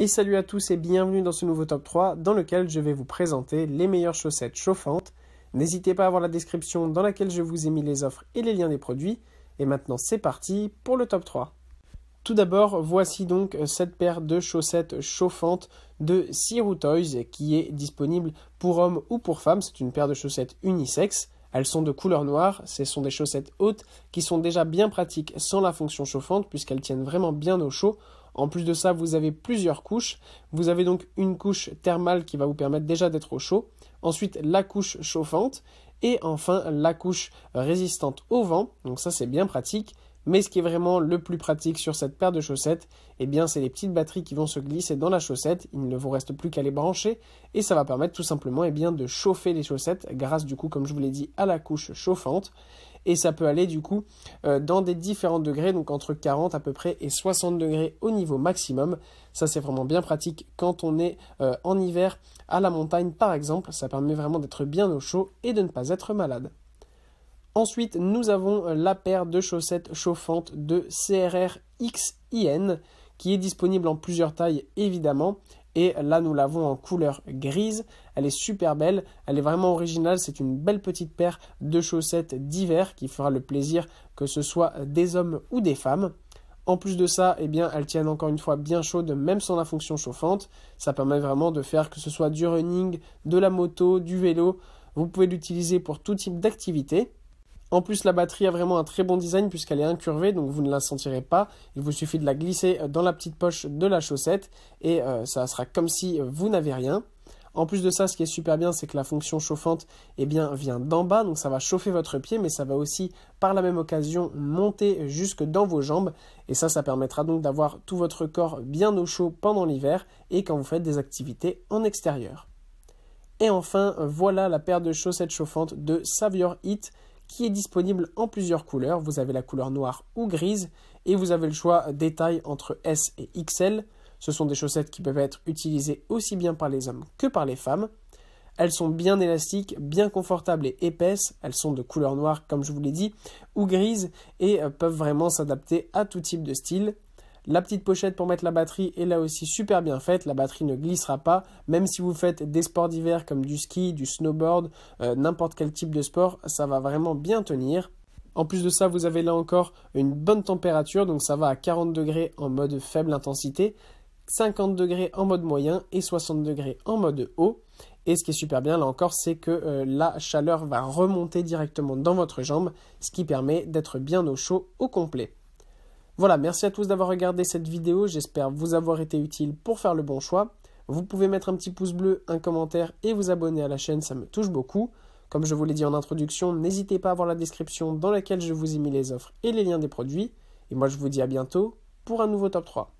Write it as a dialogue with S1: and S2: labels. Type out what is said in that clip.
S1: Et salut à tous et bienvenue dans ce nouveau top 3 dans lequel je vais vous présenter les meilleures chaussettes chauffantes. N'hésitez pas à voir la description dans laquelle je vous ai mis les offres et les liens des produits. Et maintenant c'est parti pour le top 3. Tout d'abord, voici donc cette paire de chaussettes chauffantes de Siru Toys qui est disponible pour hommes ou pour femmes. C'est une paire de chaussettes unisexes. Elles sont de couleur noire, ce sont des chaussettes hautes qui sont déjà bien pratiques sans la fonction chauffante puisqu'elles tiennent vraiment bien au chaud. En plus de ça, vous avez plusieurs couches. Vous avez donc une couche thermale qui va vous permettre déjà d'être au chaud. Ensuite, la couche chauffante. Et enfin, la couche résistante au vent. Donc ça, c'est bien pratique. Mais ce qui est vraiment le plus pratique sur cette paire de chaussettes, eh bien, c'est les petites batteries qui vont se glisser dans la chaussette. Il ne vous reste plus qu'à les brancher et ça va permettre tout simplement, eh bien, de chauffer les chaussettes grâce du coup, comme je vous l'ai dit, à la couche chauffante et ça peut aller du coup euh, dans des différents degrés, donc entre 40 à peu près et 60 degrés au niveau maximum. Ça c'est vraiment bien pratique quand on est euh, en hiver à la montagne par exemple, ça permet vraiment d'être bien au chaud et de ne pas être malade. Ensuite, nous avons euh, la paire de chaussettes chauffantes de CRR XIN qui est disponible en plusieurs tailles évidemment. Et là, nous l'avons en couleur grise. Elle est super belle. Elle est vraiment originale. C'est une belle petite paire de chaussettes d'hiver qui fera le plaisir que ce soit des hommes ou des femmes. En plus de ça, eh bien, elles tiennent encore une fois bien chaudes, même sans la fonction chauffante. Ça permet vraiment de faire que ce soit du running, de la moto, du vélo. Vous pouvez l'utiliser pour tout type d'activité. En plus, la batterie a vraiment un très bon design puisqu'elle est incurvée, donc vous ne la sentirez pas. Il vous suffit de la glisser euh, dans la petite poche de la chaussette et euh, ça sera comme si euh, vous n'avez rien. En plus de ça, ce qui est super bien, c'est que la fonction chauffante eh bien, vient d'en bas, donc ça va chauffer votre pied, mais ça va aussi, par la même occasion, monter jusque dans vos jambes. Et ça, ça permettra donc d'avoir tout votre corps bien au chaud pendant l'hiver et quand vous faites des activités en extérieur. Et enfin, voilà la paire de chaussettes chauffantes de Savior Heat qui est disponible en plusieurs couleurs. Vous avez la couleur noire ou grise et vous avez le choix des tailles entre S et XL. Ce sont des chaussettes qui peuvent être utilisées aussi bien par les hommes que par les femmes. Elles sont bien élastiques, bien confortables et épaisses. Elles sont de couleur noire, comme je vous l'ai dit, ou grise, et euh, peuvent vraiment s'adapter à tout type de style. La petite pochette pour mettre la batterie est là aussi super bien faite. La batterie ne glissera pas. Même si vous faites des sports d'hiver comme du ski, du snowboard, euh, n'importe quel type de sport, ça va vraiment bien tenir. En plus de ça, vous avez là encore une bonne température, donc ça va à 40 degrés en mode faible intensité, 50 degrés en mode moyen et 60 degrés en mode haut. Et ce qui est super bien là encore, c'est que euh, la chaleur va remonter directement dans votre jambe, ce qui permet d'être bien au chaud au complet. Voilà, merci à tous d'avoir regardé cette vidéo, j'espère vous avoir été utile pour faire le bon choix. Vous pouvez mettre un petit pouce bleu, un commentaire et vous abonner à la chaîne, ça me touche beaucoup. Comme je vous l'ai dit en introduction, n'hésitez pas à voir la description dans laquelle je vous ai mis les offres et les liens des produits. Et moi je vous dis à bientôt pour un nouveau top 3.